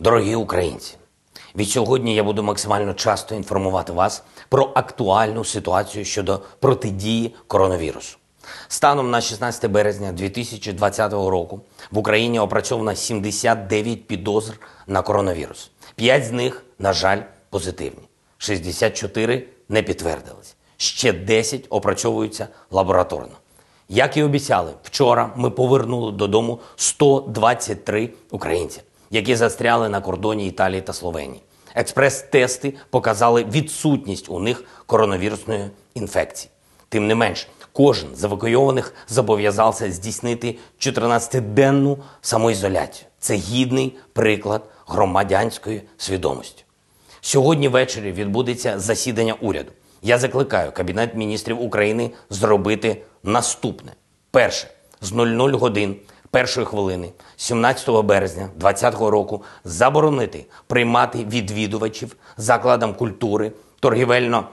Дорогі українці, від сьогодні я буду максимально часто інформувати вас про актуальну ситуацію щодо протидії коронавірусу. Станом на 16 березня 2020 року в Україні опрацьовано 79 підозр на коронавірус. п'ять з них, на жаль, позитивні. 64 не підтвердились. Ще 10 опрацьовуються лабораторно. Як і обіцяли, вчора ми повернули додому 123 українців які застряли на кордоні Італії та Словенії. Експрес-тести показали відсутність у них коронавірусної інфекції. Тим не менш, кожен з евакуйованих зобов'язався здійснити 14-денну самоізоляцію. Це гідний приклад громадянської свідомості. Сьогодні ввечері відбудеться засідання уряду. Я закликаю Кабінет міністрів України зробити наступне: перше з 00 годин першої хвилини, 17 березня 2020 року, заборонити приймати відвідувачів закладам культури, торгівельно.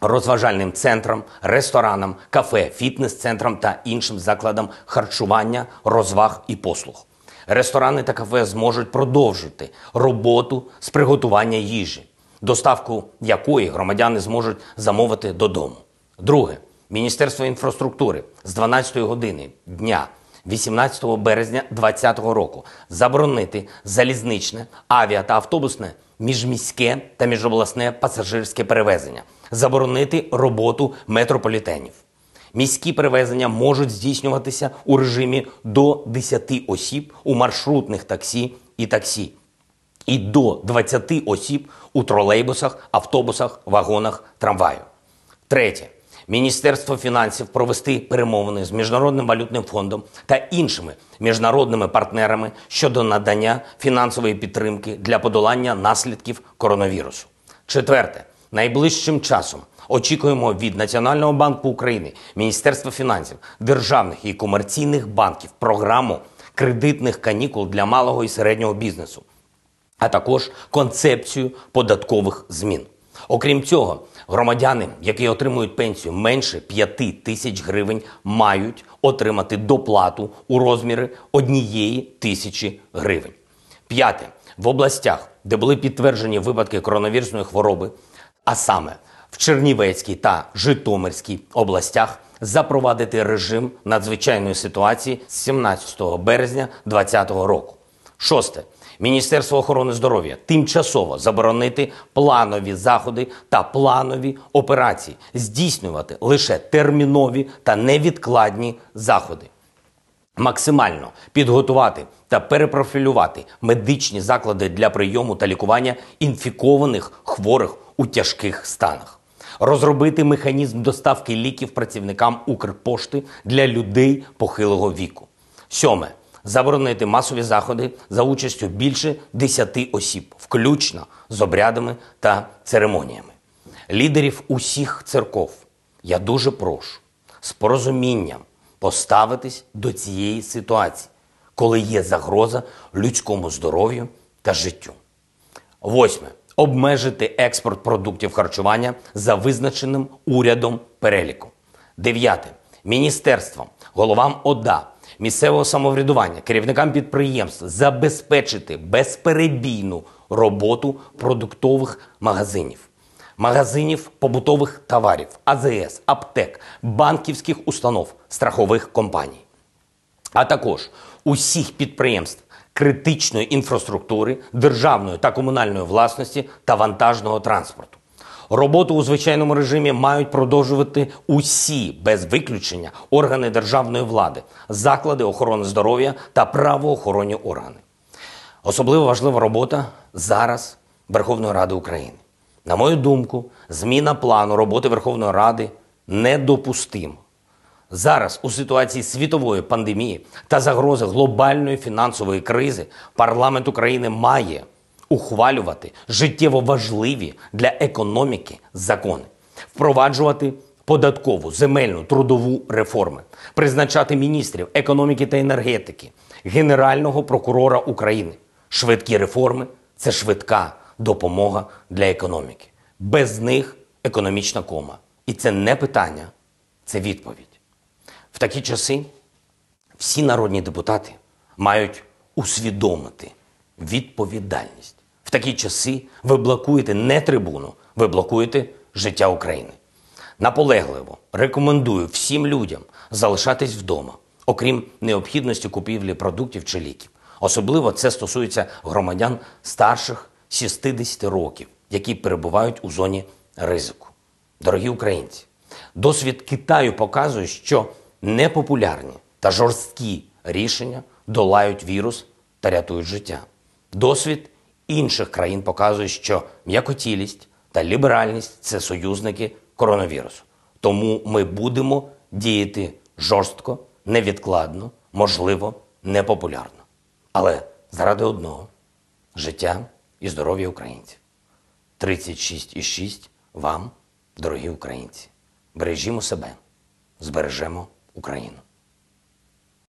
Розважальним центрам, ресторанам, кафе, фітнес-центрам та іншим закладам харчування, розваг і послуг. Ресторани та кафе зможуть продовжити роботу з приготування їжі, доставку якої громадяни зможуть замовити додому. Друге, Міністерство інфраструктури з 12 години дня 18 березня 2020 року заборонити залізничне, авіа та автобусне, міжміське та міжобласне пасажирське перевезення, заборонити роботу метрополітенів. Міські перевезення можуть здійснюватися у режимі до 10 осіб у маршрутних таксі і таксі, і до 20 осіб у тролейбусах, автобусах, вагонах, трамваю. Третє. Міністерство фінансів провести перемовини з міжнародним валютним фондом та іншими міжнародними партнерами щодо надання фінансової підтримки для подолання наслідків коронавірусу. Четверте, найближчим часом. Очікуємо від Національного банку України, Міністерства фінансів, державних і комерційних банків програму кредитних канікул для малого і середнього бізнесу, а також концепцію податкових змін. Окрім цього, громадяни, які отримують пенсію менше 5 тисяч гривень, мають отримати доплату у розміри однієї тисячі гривень. П'яте в областях, де були підтверджені випадки коронавірусної хвороби, а саме в Чернівецькій та Житомирській областях, запровадити режим надзвичайної ситуації з 17 березня 2020 року. Шосте. Міністерство охорони здоров'я тимчасово заборонити планові заходи та планові операції, здійснювати лише термінові та невідкладні заходи. Максимально підготувати та перепрофілювати медичні заклади для прийому та лікування інфікованих хворих у тяжких станах, розробити механізм доставки ліків працівникам Укрпошти для людей похилого віку. Сьоме заборонити масові заходи за участю більше 10 осіб, включно з обрядами та церемоніями. Лідерів усіх церков я дуже прошу з порозумінням поставитись до цієї ситуації, коли є загроза людському здоров'ю та життю. Восьме. Обмежити експорт продуктів харчування за визначеним урядом переліку. Дев'яте. Міністерствам, головам ОДА місцевого самоврядування, керівникам підприємств забезпечити безперебійну роботу продуктових магазинів. Магазинів побутових товарів, АЗС, аптек, банківських установ, страхових компаній, а також усіх підприємств критичної інфраструктури, державної та комунальної власності та вантажного транспорту. Роботу у звичайному режимі мають продовжувати усі без виключення органи державної влади, заклади охорони здоров'я та правоохоронні органи. Особливо важлива робота зараз Верховної Ради України. На мою думку, зміна плану роботи Верховної Ради недопустима. Зараз, у ситуації світової пандемії та загрози глобальної фінансової кризи, парламент України має ухвалювати життєво важливі для економіки закони, впроваджувати податкову, земельну, трудову реформи, призначати міністрів економіки та енергетики, Генерального прокурора України. Швидкі реформи це швидка допомога для економіки. Без них економічна кома. І це не питання, це відповідь. В такі часи всі народні депутати мають усвідомити відповідальність. В такі часи ви блокуєте не трибуну, ви блокуєте життя України. Наполегливо рекомендую всім людям залишатись вдома, окрім необхідності купівлі продуктів чи ліків. Особливо це стосується громадян старших 60 років, які перебувають у зоні ризику. Дорогі українці, досвід Китаю показує, що непопулярні та жорсткі рішення долають вірус та рятують життя. Досвід інших країн показує, що м'якотілість та ліберальність це союзники коронавірусу. Тому ми будемо діяти жорстко, невідкладно, можливо, непопулярно. Але заради одного життя і здоров'я українців. 36,6 вам, дорогі українці. Бережімо себе, збережемо Україну.